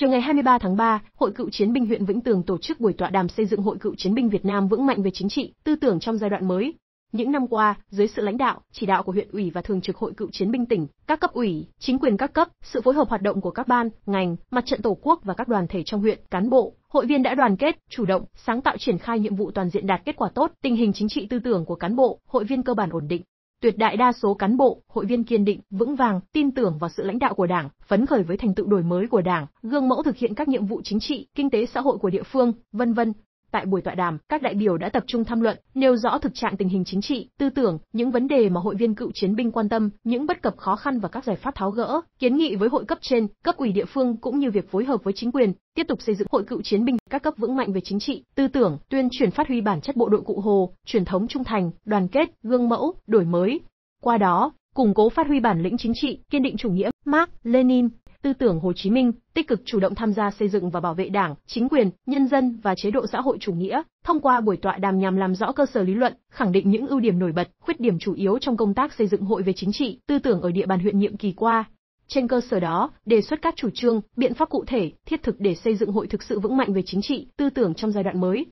Chiều ngày 23 tháng 3, Hội Cựu chiến binh huyện Vĩnh Tường tổ chức buổi tọa đàm xây dựng Hội Cựu chiến binh Việt Nam vững mạnh về chính trị, tư tưởng trong giai đoạn mới. Những năm qua, dưới sự lãnh đạo, chỉ đạo của huyện ủy và thường trực Hội Cựu chiến binh tỉnh, các cấp ủy, chính quyền các cấp, sự phối hợp hoạt động của các ban, ngành, mặt trận tổ quốc và các đoàn thể trong huyện, cán bộ, hội viên đã đoàn kết, chủ động, sáng tạo triển khai nhiệm vụ toàn diện đạt kết quả tốt, tình hình chính trị tư tưởng của cán bộ, hội viên cơ bản ổn định. Tuyệt đại đa số cán bộ, hội viên kiên định, vững vàng, tin tưởng vào sự lãnh đạo của Đảng, phấn khởi với thành tựu đổi mới của Đảng, gương mẫu thực hiện các nhiệm vụ chính trị, kinh tế xã hội của địa phương, vân vân, Tại buổi tọa đàm, các đại biểu đã tập trung tham luận, nêu rõ thực trạng tình hình chính trị, tư tưởng, những vấn đề mà hội viên cựu chiến binh quan tâm, những bất cập khó khăn và các giải pháp tháo gỡ, kiến nghị với hội cấp trên, cấp ủy địa phương cũng như việc phối hợp với chính quyền, tiếp tục xây dựng hội cựu chiến binh các cấp vững mạnh về chính trị, tư tưởng, tuyên truyền phát huy bản chất bộ đội cụ Hồ, truyền thống trung thành, đoàn kết, gương mẫu, đổi mới. Qua đó, củng cố phát huy bản lĩnh chính trị, kiên định chủ nghĩa Mark, Lenin, tư tưởng Hồ Chí Minh, tích cực chủ động tham gia xây dựng và bảo vệ Đảng, chính quyền, nhân dân và chế độ xã hội chủ nghĩa, thông qua buổi tọa đàm nhằm làm rõ cơ sở lý luận, khẳng định những ưu điểm nổi bật, khuyết điểm chủ yếu trong công tác xây dựng hội về chính trị, tư tưởng ở địa bàn huyện nhiệm kỳ qua. Trên cơ sở đó, đề xuất các chủ trương, biện pháp cụ thể, thiết thực để xây dựng hội thực sự vững mạnh về chính trị, tư tưởng trong giai đoạn mới.